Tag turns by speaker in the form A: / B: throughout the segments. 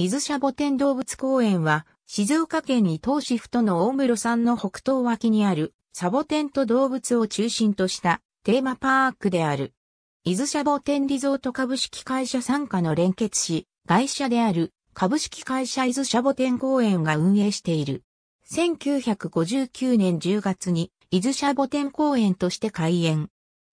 A: 伊豆シャボテン動物公園は、静岡県伊東市府との大室山の北東脇にある、サボテンと動物を中心としたテーマパークである。伊豆シャボテンリゾート株式会社傘下の連結し、会社である株式会社伊豆シャボテン公園が運営している。1959年10月に伊豆シャボテン公園として開園。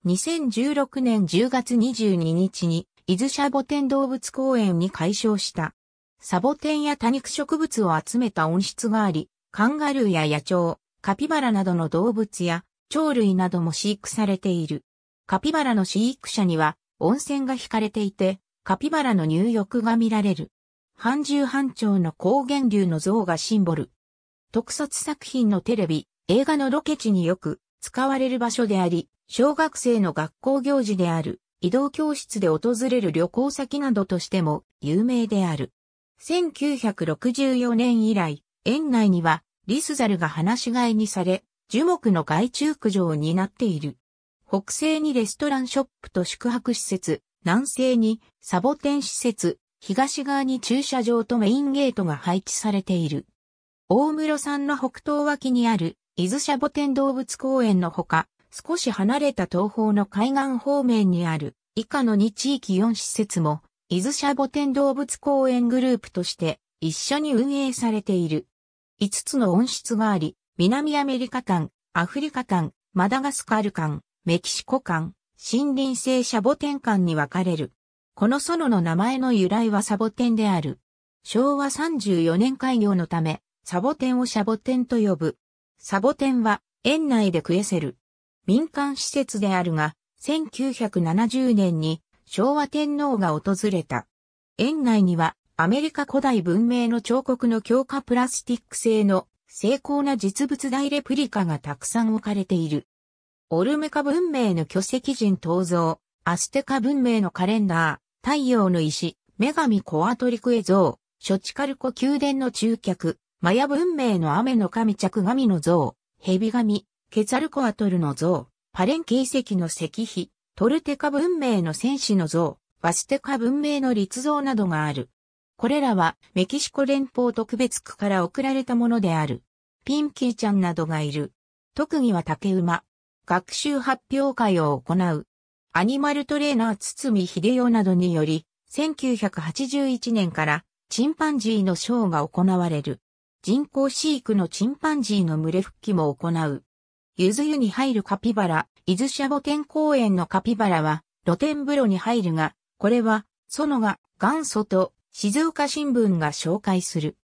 A: 2016年10月22日に伊豆シャボテン動物公園に改称した。サボテンや多肉植物を集めた温室があり、カンガルーや野鳥、カピバラなどの動物や鳥類なども飼育されている。カピバラの飼育者には温泉が引かれていて、カピバラの入浴が見られる。半獣半鳥の高原流の像がシンボル。特撮作品のテレビ、映画のロケ地によく使われる場所であり、小学生の学校行事である、移動教室で訪れる旅行先などとしても有名である。1964年以来、園内にはリスザルが放し飼いにされ、樹木の害虫駆除を担っている。北西にレストランショップと宿泊施設、南西にサボテン施設、東側に駐車場とメインゲートが配置されている。大室山の北東脇にある伊豆シャボテン動物公園のほか、少し離れた東方の海岸方面にある以下の2地域4施設も伊豆シャボテン動物公園グループとして一緒に運営されている。5つの温室があり、南アメリカ館、アフリカ館、マダガスカル館、メキシコ館、森林性シャボテン館に分かれる。この園の名前の由来はサボテンである。昭和34年開業のため、サボテンをシャボテンと呼ぶ。サボテンは園内で食えせる。民間施設であるが、1970年に昭和天皇が訪れた。園内にはアメリカ古代文明の彫刻の強化プラスティック製の精巧な実物大レプリカがたくさん置かれている。オルメカ文明の巨石人陶像、アステカ文明のカレンダー、太陽の石、女神コアトリクエ像、ショチカルコ宮殿の中脚、マヤ文明の雨の神着神の像、蛇神、ケツァルコアトルの像、パレンケ遺跡の石碑、トルテカ文明の戦士の像、バステカ文明の立像などがある。これらはメキシコ連邦特別区から送られたものである。ピンキーちゃんなどがいる。特技は竹馬。学習発表会を行う。アニマルトレーナー堤秀夫などにより、1981年からチンパンジーのショーが行われる。人工飼育のチンパンジーの群れ復帰も行う。ゆず湯に入るカピバラ、伊豆シャボテン公園のカピバラは露天風呂に入るが、これは、園が元祖と静岡新聞が紹介する。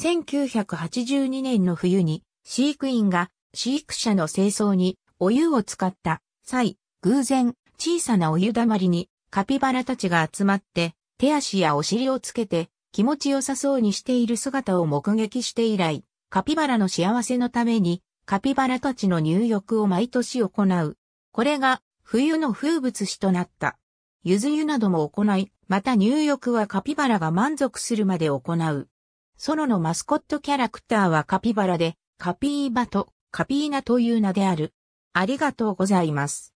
A: 1982年の冬に飼育員が飼育者の清掃にお湯を使った際、偶然小さなお湯だまりにカピバラたちが集まって手足やお尻をつけて気持ちよさそうにしている姿を目撃して以来、カピバラの幸せのためにカピバラたちの入浴を毎年行う。これが冬の風物詩となった。ゆず湯なども行い、また入浴はカピバラが満足するまで行う。ソロのマスコットキャラクターはカピバラで、カピーバとカピーナという名である。ありがとうございます。